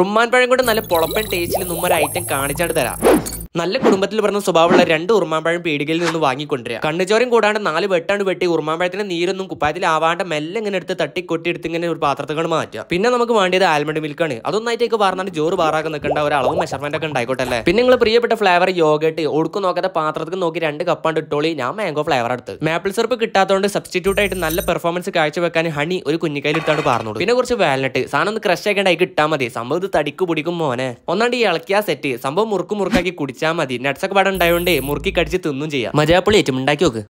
Rumman പഴം കൊണ്ട് നല്ല പൊളപ്പൻ ടേസ്റ്റിൽ നുമ്മൊരു ഐറ്റം കാണിച്ചാണ്ട് തരാം നല്ല കുടുംബത്തിൽ പറഞ്ഞ സ്വഭാവമുള്ള രണ്ട് ഉറുമാമ്പഴം പീടികയിൽ നിന്ന് വാങ്ങിക്കൊണ്ടിരിക കണ്ണുചോരം കൂടാണ്ട് നാല് വെട്ടാണ്ട് വെട്ടി ഉറുമാമ്പഴത്തിന്റെ നീരൊന്നും ആവാണ്ട് മെല്ലെ ഇങ്ങനെ എടുത്ത് തട്ടി കൊട്ടിയെടുത്ത് ഇങ്ങനെ ഒരു പാത്രത്തിൽ മാറ്റുക പിന്നെ നമുക്ക് വേണ്ടിയത് ആൽമണ്ട് മിൽക്കാണ് അതൊന്നായിട്ടേക്ക് പറഞ്ഞാൽ ജോറ് പാറാക്കി നിൽക്കേണ്ട ഒരളവ് മെഷർമെന്റ് ഒക്കെ ഉണ്ടായിക്കോട്ടെ പിന്നെ നിങ്ങൾ പ്രിയപ്പെട്ട ഫ്ലേവർ യോഗട്ട് ഒടുക്കു നോക്കാത്ത പാത്രത്തിൽ നോക്കി രണ്ട് കപ്പാണ്ട് ഇട്ടോളി ഞാൻ മാംഗോ ഫ്ലേവർ എടുത്ത് മാപ്പിൾ സിറപ്പ് കിട്ടാത്തതുകൊണ്ട് സബ്സ്റ്റിറ്റ്യൂട്ട് ആയിട്ട് നല്ല പെർഫോമൻസ് കാഴ്ചവെക്കാൻ ഹണി ഒരു കുഞ്ഞിക്കൈയിൽ ഇട്ടാണ് പറഞ്ഞോളൂ പിന്നെ കുറച്ച് വാൽനട്ട് സാധനം ഒന്ന് ക്രഷ് ആക്കേണ്ട അതിൽ ഇട്ടാൽ മതി സംഭവം ഇത് തടിക്കു പിടിക്കും മോനെ ഒന്നാണ്ട് ഈ ഇളക്കിയ സെറ്റ് സംഭവം മുറുക്കു മുറുക്കാക്കി കുടിച്ച കഴിച്ചാൽ മതി നട്ട്സൊക്കെ പാടെ ഉണ്ടായതുകൊണ്ട് മുറുക്കി കടിച്ച് തിന്നും ചെയ്യാം മജാപ്പുളി ഏറ്റും ഉണ്ടാക്കി നോക്ക്